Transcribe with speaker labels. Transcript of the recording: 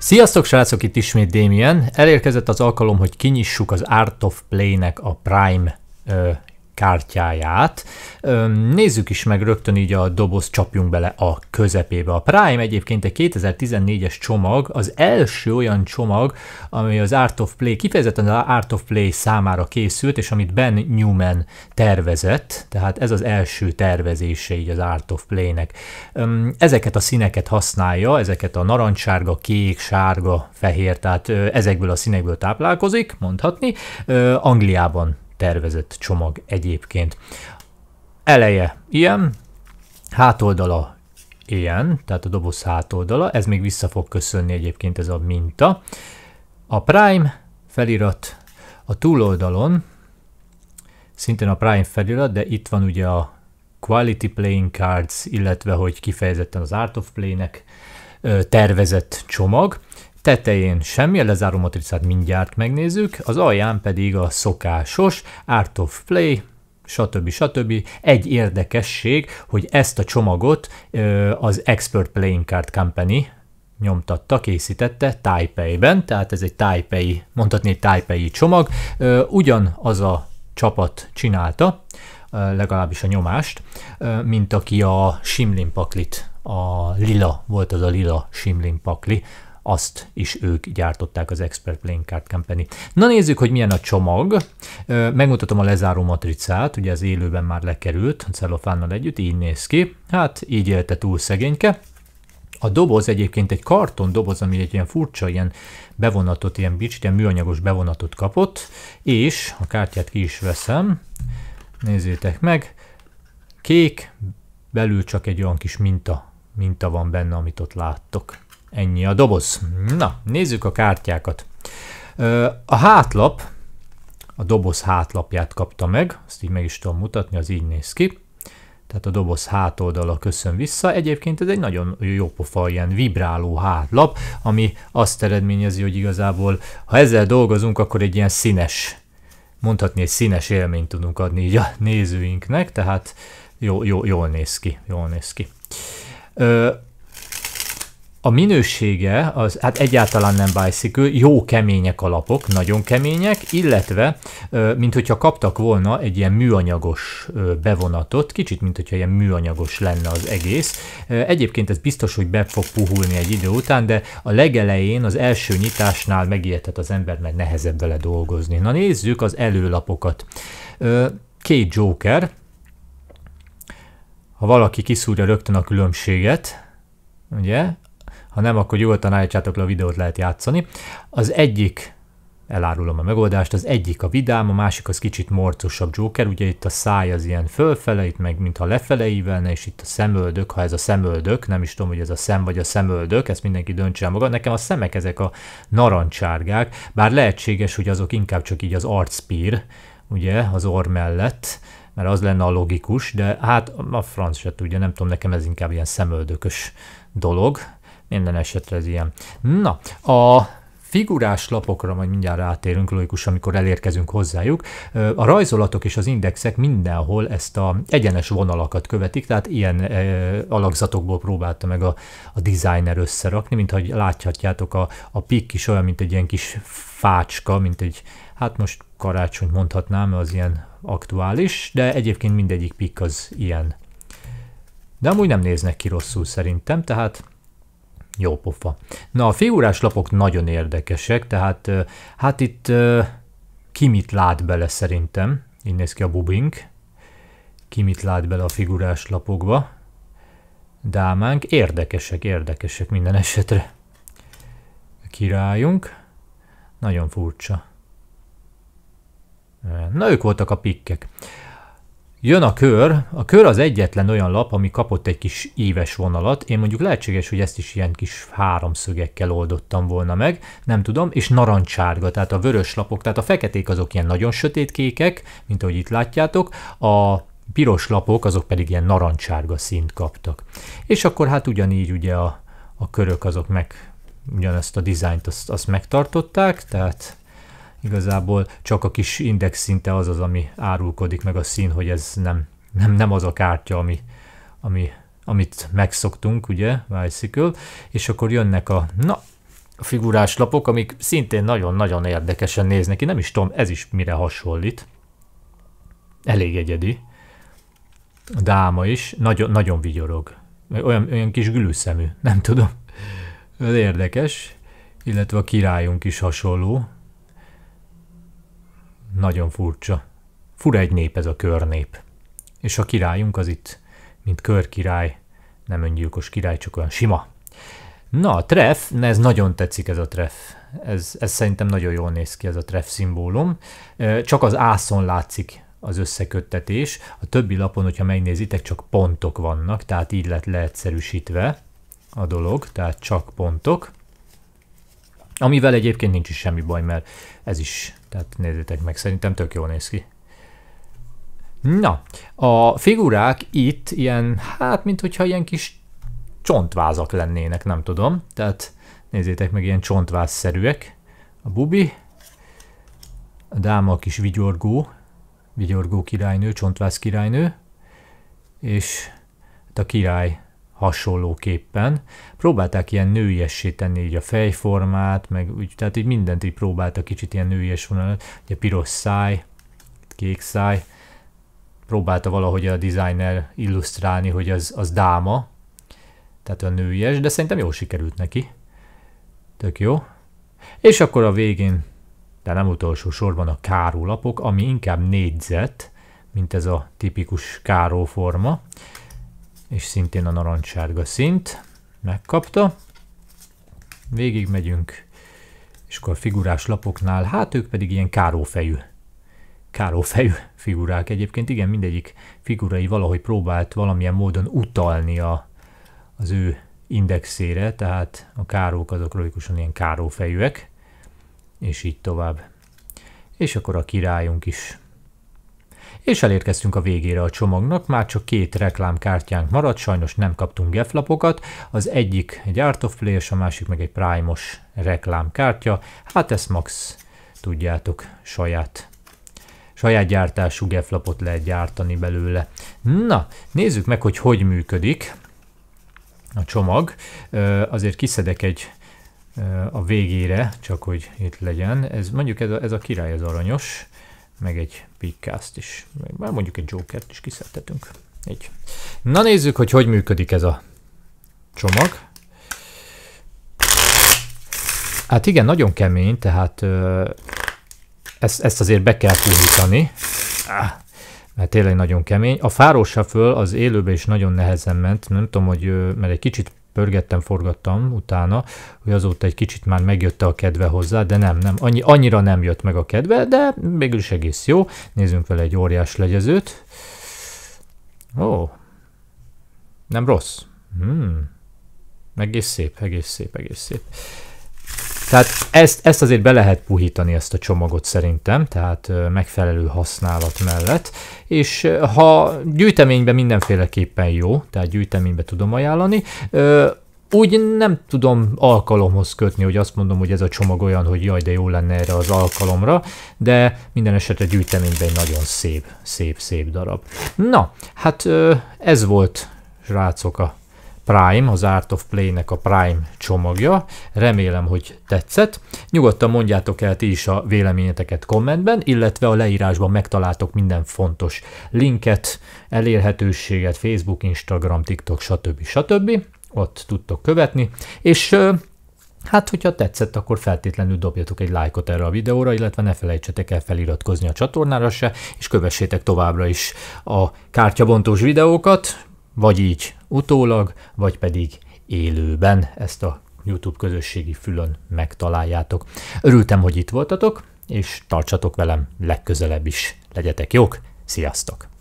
Speaker 1: Sziasztok srácok, itt ismét Damien. Elérkezett az alkalom, hogy kinyissuk az Art of Play-nek a Prime kártyáját. Nézzük is meg rögtön így a doboz, csapjunk bele a közepébe. A Prime egyébként egy 2014-es csomag, az első olyan csomag, ami az Art of Play, kifejezetten az Art of Play számára készült, és amit Ben Newman tervezett, tehát ez az első tervezése így az Art of Play-nek. Ezeket a színeket használja, ezeket a narancsárga, kék, sárga, fehér, tehát ezekből a színekből táplálkozik, mondhatni. Angliában tervezett csomag egyébként. Eleje ilyen, hátoldala ilyen, tehát a doboz hátoldala, ez még vissza fog köszönni egyébként ez a minta. A Prime felirat a túloldalon, szintén a Prime felirat, de itt van ugye a Quality Playing Cards, illetve hogy kifejezetten az Art of Play-nek tervezett csomag. Tetején semmi, a lezáró matricát mindjárt megnézzük, az alján pedig a szokásos Art of Play, stb. stb. Egy érdekesség, hogy ezt a csomagot az Expert Playing Card Company nyomtatta, készítette Taipei-ben, tehát ez egy Taipei, mondhatni egy Taipei csomag, ugyanaz a csapat csinálta, legalábbis a nyomást, mint aki a Simlin paklit, a lila, volt az a lila Simlin pakli, azt is ők gyártották az Expert Playing Card Company. Na nézzük, hogy milyen a csomag. Megmutatom a lezáró matricát, ugye az élőben már lekerült, cellofánnal együtt, így néz ki. Hát így élte túl szegényke. A doboz egyébként egy karton doboz, ami egy ilyen furcsa, ilyen bevonatot, ilyen bics, ilyen műanyagos bevonatot kapott, és a kártyát ki is veszem, nézzétek meg, kék, belül csak egy olyan kis minta, minta van benne, amit ott láttok. Ennyi a doboz. Na, nézzük a kártyákat. A hátlap, a doboz hátlapját kapta meg, azt így meg is tudom mutatni, az így néz ki. Tehát a doboz hátoldala köszön vissza. Egyébként ez egy nagyon jópofa ilyen vibráló hátlap, ami azt eredményezi, hogy igazából ha ezzel dolgozunk, akkor egy ilyen színes, mondhatni egy színes élményt tudunk adni így a nézőinknek, tehát jó, jó, jól néz ki, jól néz ki a minősége, az, hát egyáltalán nem bicycle, jó kemények a lapok, nagyon kemények, illetve, mint hogyha kaptak volna egy ilyen műanyagos bevonatot, kicsit, mint hogyha ilyen műanyagos lenne az egész. Egyébként ez biztos, hogy be fog puhulni egy idő után, de a legelején, az első nyitásnál megijedhet az ember, mert nehezebb vele dolgozni. Na nézzük az előlapokat. Két Joker, ha valaki kiszúrja rögtön a különbséget, ugye, ha nem, akkor nyugodtan állítsátok le a videót, lehet játszani. Az egyik elárulom a megoldást, az egyik a vidám, a másik az kicsit morcosabb Joker, ugye itt a száj az ilyen fölfele, itt meg mintha lefele ívelne, és itt a szemöldök, ha ez a szemöldök, nem is tudom, hogy ez a szem vagy a szemöldök, ezt mindenki döntse el maga, nekem a szemek ezek a narancsárgák, bár lehetséges, hogy azok inkább csak így az arcpír, ugye, az orr mellett, mert az lenne a logikus, de hát a franc se tudja, nem tudom, nekem ez inkább ilyen szemöldökös dolog, minden esetre ez ilyen. Na, a figurás lapokra majd mindjárt rátérünk, logikus, amikor elérkezünk hozzájuk. A rajzolatok és az indexek mindenhol ezt a egyenes vonalakat követik, tehát ilyen alakzatokból próbálta meg a, a designer összerakni, mint ahogy láthatjátok, a, a pikk is olyan, mint egy ilyen kis fácska, mint egy, hát most karácsony mondhatnám, az ilyen aktuális, de egyébként mindegyik pikk az ilyen. De amúgy nem néznek ki rosszul szerintem, tehát jó pofa. Na, a figurás lapok nagyon érdekesek, tehát hát itt ki mit lát bele szerintem. Így néz ki a bubink. Ki mit lát bele a figurás lapokba. Dámánk. Érdekesek, érdekesek minden esetre. A királyunk. Nagyon furcsa. Na, ők voltak a pikkek. Jön a kör. A kör az egyetlen olyan lap, ami kapott egy kis éves vonalat. Én mondjuk lehetséges, hogy ezt is ilyen kis háromszögekkel oldottam volna meg, nem tudom, és narancsárga, tehát a vörös lapok, tehát a feketék azok ilyen nagyon sötétkékek, mint ahogy itt látjátok, a piros lapok azok pedig ilyen narancsárga szint kaptak. És akkor hát ugyanígy ugye a, a körök azok meg ugyanezt a dizájnt azt, azt megtartották, tehát Igazából csak a kis index szinte az az, ami árulkodik meg a szín, hogy ez nem, nem, nem az a kártya, ami, ami, amit megszoktunk, ugye, Bicycle, és akkor jönnek a, na, a figurás lapok, amik szintén nagyon-nagyon érdekesen néznek ki, nem is tudom, ez is mire hasonlít. Elég egyedi. A dáma is, nagyon, nagyon vigyorog. Olyan, olyan kis gülőszemű, nem tudom. Ez érdekes, illetve a királyunk is hasonló, nagyon furcsa. Fura egy nép ez a körnép. És a királyunk az itt, mint körkirály, nem öngyilkos király, csak olyan sima. Na, a treff, ez nagyon tetszik ez a treff. Ez, ez szerintem nagyon jól néz ki ez a treff szimbólum. Csak az ászon látszik az összeköttetés. A többi lapon, hogyha megnézitek, csak pontok vannak, tehát így lett leegyszerűsítve a dolog, tehát csak pontok. Amivel egyébként nincs is semmi baj, mert ez is, tehát nézzétek meg, szerintem tök jól néz ki. Na, a figurák itt ilyen, hát mint hogyha ilyen kis csontvázak lennének, nem tudom. Tehát nézzétek meg, ilyen csontvázszerűek. A bubi, a dáma a kis vigyorgó, vigyorgó királynő, csontváz királynő, és hát a király hasonlóképpen. Próbálták ilyen nőiessé tenni így a fejformát, meg úgy, tehát így mindent így próbáltak kicsit ilyen nőies vonalat, ugye piros száj, kék száj, próbálta valahogy a designer illusztrálni, hogy az, az dáma, tehát a nőies, de szerintem jól sikerült neki. Tök jó. És akkor a végén, de nem utolsó sorban a kárólapok, ami inkább négyzet, mint ez a tipikus káróforma. forma és szintén a narancssárga szint, megkapta. Végig megyünk, és akkor a figurás lapoknál, hát ők pedig ilyen kárófejű, kárófejű figurák. Egyébként igen, mindegyik figurai valahogy próbált valamilyen módon utalni a, az ő indexére, tehát a károk azok logikusan ilyen kárófejűek, és így tovább. És akkor a királyunk is és elérkeztünk a végére a csomagnak, már csak két reklámkártyánk maradt, sajnos nem kaptunk geflapokat, az egyik egy Art of Play, és a másik meg egy Prime-os reklámkártya, hát ezt max tudjátok saját saját gyártású geflapot lehet gyártani belőle. Na, nézzük meg, hogy hogy működik a csomag. Azért kiszedek egy a végére, csak hogy itt legyen. Ez mondjuk ez a, ez a király az aranyos meg egy pikkázt is, már mondjuk egy jokert is kiszedtetünk. Így. Na nézzük, hogy hogy működik ez a csomag. Hát igen, nagyon kemény, tehát ö, ezt, ezt azért be kell puhítani, mert tényleg nagyon kemény. A fárósa föl az élőbe is nagyon nehezen ment, nem tudom, hogy, mert egy kicsit pörgettem, forgattam utána, hogy azóta egy kicsit már megjött a kedve hozzá, de nem, nem, annyi, annyira nem jött meg a kedve, de végül is egész jó. Nézzünk vele egy óriás legyezőt. Ó, nem rossz. Hmm. Egész szép, egész szép, egész szép. Tehát ezt, ezt azért be lehet puhítani ezt a csomagot szerintem, tehát megfelelő használat mellett, és ha gyűjteményben mindenféleképpen jó, tehát gyűjteményben tudom ajánlani, úgy nem tudom alkalomhoz kötni, hogy azt mondom, hogy ez a csomag olyan, hogy jaj, de jó lenne erre az alkalomra, de minden esetre gyűjteményben egy nagyon szép, szép, szép darab. Na, hát ez volt, srácok, a Prime, az Art of Play-nek a Prime csomagja. Remélem, hogy tetszett. Nyugodtan mondjátok el ti is a véleményeteket kommentben, illetve a leírásban megtaláltok minden fontos linket, elérhetőséget, Facebook, Instagram, TikTok, stb. stb. Ott tudtok követni, és Hát, hogyha tetszett, akkor feltétlenül dobjatok egy lájkot erre a videóra, illetve ne felejtsetek el feliratkozni a csatornára se, és kövessétek továbbra is a kártyabontós videókat, vagy így utólag, vagy pedig élőben ezt a YouTube közösségi fülön megtaláljátok. Örültem, hogy itt voltatok, és tartsatok velem legközelebb is. Legyetek jók, sziasztok!